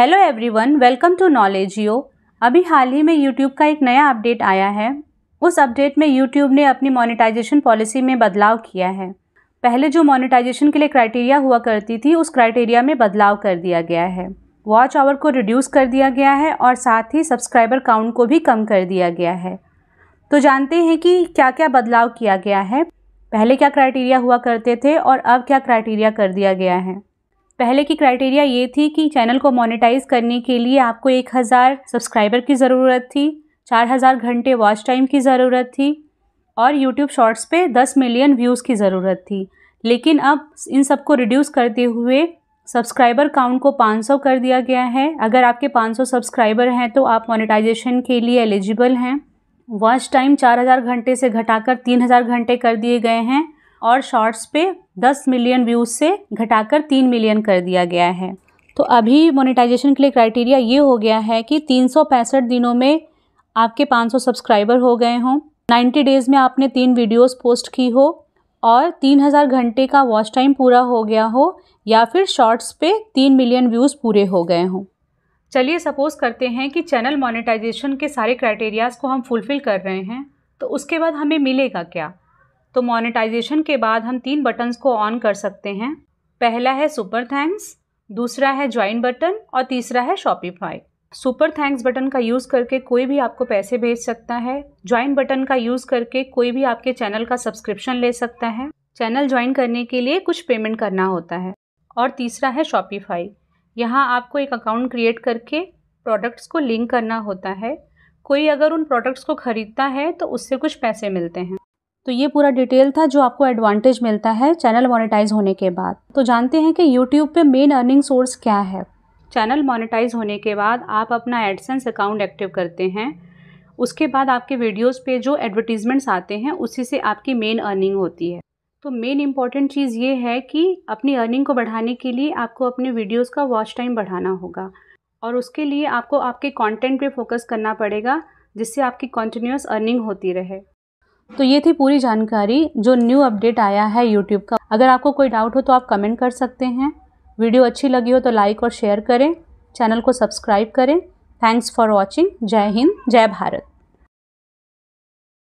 hello everyone welcome to knowledge yo अभी हाल ही में यूट्यूब का एक नया अपडेट आया है उस अपडेट में यूट्यूब ने अपनी मोनेटाइजेशन पॉलिसी में बदलाव किया है पहले जो मोनेटाइजेशन के लिए क्राइटेरिया हुआ करती थी उस क्राइटेरिया में बदलाव कर दिया गया है वॉच आवर को रिड्यूस कर दिया गया है और साथ ही सब्सक्राइबर काउंट को भी कम कर दिया गया है तो जानते हैं कि क्या क्या बदलाव किया गया है पहले क्या क्राइटेरिया हुआ करते थे और अब क्या क्राइटेरिया कर दिया गया है पहले की क्राइटेरिया ये थी कि चैनल को मोनेटाइज करने के लिए आपको एक हज़ार सब्सक्राइबर की ज़रूरत थी चार हज़ार घंटे वॉच टाइम की ज़रूरत थी और यूट्यूब शॉर्ट्स पे दस मिलियन व्यूज़ की ज़रूरत थी लेकिन अब इन सबको रिड्यूस करते हुए सब्सक्राइबर काउंट को 500 कर दिया गया है अगर आपके 500 सब्सक्राइबर हैं तो आप मोनेटाइजेशन के लिए एलिजिबल हैं वॉच टाइम 4000 घंटे से घटाकर 3000 घंटे कर दिए गए हैं और शॉर्ट्स पे 10 मिलियन व्यूज़ से घटाकर 3 मिलियन कर दिया गया है तो अभी मोनेटाइजेशन के लिए क्राइटेरिया ये हो गया है कि तीन दिनों में आपके 500 सब्सक्राइबर हो गए हों 90 डेज़ में आपने तीन वीडियोस पोस्ट की हो और 3000 घंटे का वॉच टाइम पूरा हो गया हो या फिर शॉर्ट्स पे 3 मिलियन व्यूज़ पूरे हो गए हों चलिए सपोज़ करते हैं कि चैनल मोनेटाइजेशन के सारे क्राइटेरियाज़ को हम फुलफ़िल कर रहे हैं तो उसके बाद हमें मिलेगा क्या तो मोनेटाइजेशन के बाद हम तीन बटन्स को ऑन कर सकते हैं पहला है सुपर थैंक्स दूसरा है ज्वाइन बटन और तीसरा है शॉपिफाई सुपर थैंक्स बटन का यूज़ करके कोई भी आपको पैसे भेज सकता है ज्वाइन बटन का यूज़ करके कोई भी आपके चैनल का सब्सक्रिप्शन ले सकता है चैनल ज्वाइन करने के लिए कुछ पेमेंट करना होता है और तीसरा है शॉपिफाई यहाँ आपको एक अकाउंट क्रिएट करके प्रोडक्ट्स को लिंक करना होता है कोई अगर उन प्रोडक्ट्स को ख़रीदता है तो उससे कुछ पैसे मिलते हैं तो ये पूरा डिटेल था जो आपको एडवांटेज मिलता है चैनल मोनेटाइज होने के बाद तो जानते हैं कि यूट्यूब पे मेन अर्निंग सोर्स क्या है चैनल मोनेटाइज होने के बाद आप अपना एडसेंस अकाउंट एक्टिव करते हैं उसके बाद आपके वीडियोस पे जो एडवर्टीज़मेंट्स आते हैं उसी से आपकी मेन अर्निंग होती है तो मेन इंपॉर्टेंट चीज़ ये है कि अपनी अर्निंग को बढ़ाने के लिए आपको अपने वीडियोज़ का वॉच टाइम बढ़ाना होगा और उसके लिए आपको आपके कॉन्टेंट पर फोकस करना पड़ेगा जिससे आपकी कॉन्टीन्यूस अर्निंग होती रहे तो ये थी पूरी जानकारी जो न्यू अपडेट आया है यूट्यूब का अगर आपको कोई डाउट हो तो आप कमेंट कर सकते हैं वीडियो अच्छी लगी हो तो लाइक और शेयर करें चैनल को सब्सक्राइब करें थैंक्स फॉर वॉचिंग जय हिंद जय भारत